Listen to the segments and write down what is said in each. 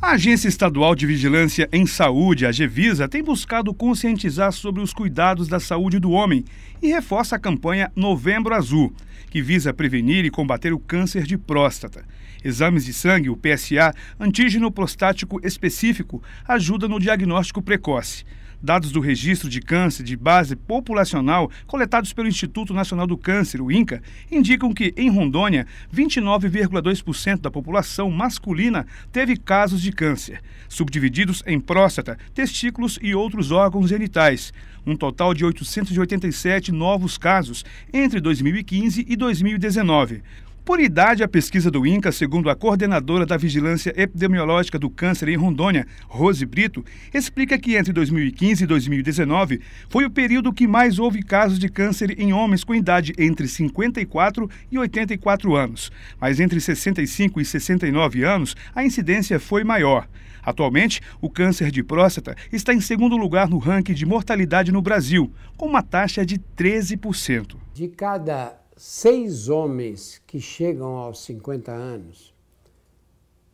A Agência Estadual de Vigilância em Saúde, a GEVISA, tem buscado conscientizar sobre os cuidados da saúde do homem e reforça a campanha Novembro Azul, que visa prevenir e combater o câncer de próstata. Exames de sangue, o PSA, antígeno prostático específico, ajuda no diagnóstico precoce. Dados do registro de câncer de base populacional coletados pelo Instituto Nacional do Câncer, o INCA, indicam que, em Rondônia, 29,2% da população masculina teve casos de câncer, subdivididos em próstata, testículos e outros órgãos genitais. Um total de 887 novos casos entre 2015 e 2019. Por idade, a pesquisa do INCA, segundo a coordenadora da Vigilância Epidemiológica do Câncer em Rondônia, Rose Brito, explica que entre 2015 e 2019 foi o período que mais houve casos de câncer em homens com idade entre 54 e 84 anos. Mas entre 65 e 69 anos, a incidência foi maior. Atualmente, o câncer de próstata está em segundo lugar no ranking de mortalidade no Brasil, com uma taxa de 13%. De cada seis homens que chegam aos 50 anos,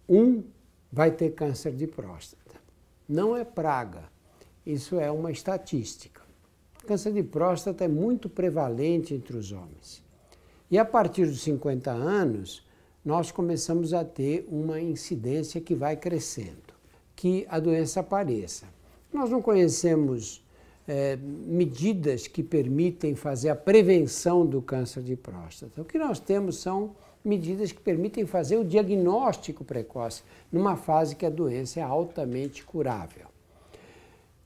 um vai ter câncer de próstata. Não é praga, isso é uma estatística. Câncer de próstata é muito prevalente entre os homens. E a partir dos 50 anos, nós começamos a ter uma incidência que vai crescendo, que a doença apareça. Nós não conhecemos é, medidas que permitem fazer a prevenção do câncer de próstata. O que nós temos são medidas que permitem fazer o diagnóstico precoce, numa fase que a doença é altamente curável.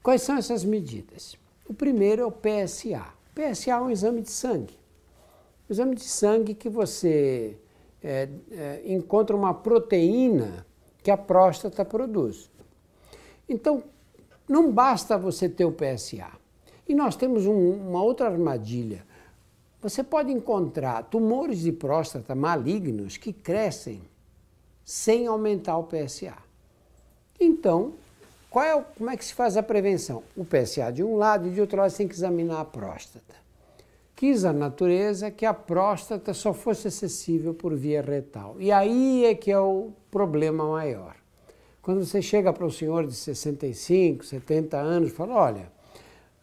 Quais são essas medidas? O primeiro é o PSA. O PSA é um exame de sangue. Um exame de sangue que você é, é, encontra uma proteína que a próstata produz. Então, não basta você ter o PSA. E nós temos um, uma outra armadilha. Você pode encontrar tumores de próstata malignos que crescem sem aumentar o PSA. Então, é o, como é que se faz a prevenção? O PSA de um lado e de outro lado você tem que examinar a próstata. Quis a natureza que a próstata só fosse acessível por via retal. E aí é que é o problema maior. Quando você chega para um senhor de 65, 70 anos, fala, olha,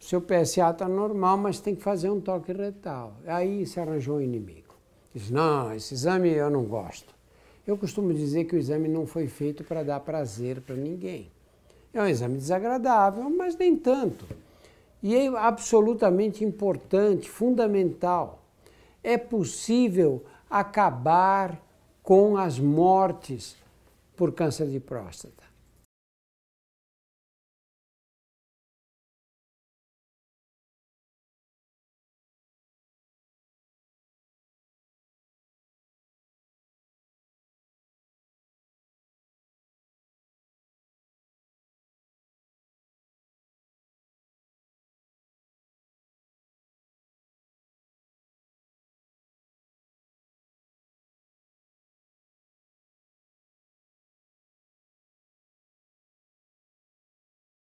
o seu PSA está normal, mas tem que fazer um toque retal. Aí se arranjou um inimigo. Diz, não, esse exame eu não gosto. Eu costumo dizer que o exame não foi feito para dar prazer para ninguém. É um exame desagradável, mas nem tanto. E é absolutamente importante, fundamental. É possível acabar com as mortes por câncer de próstata.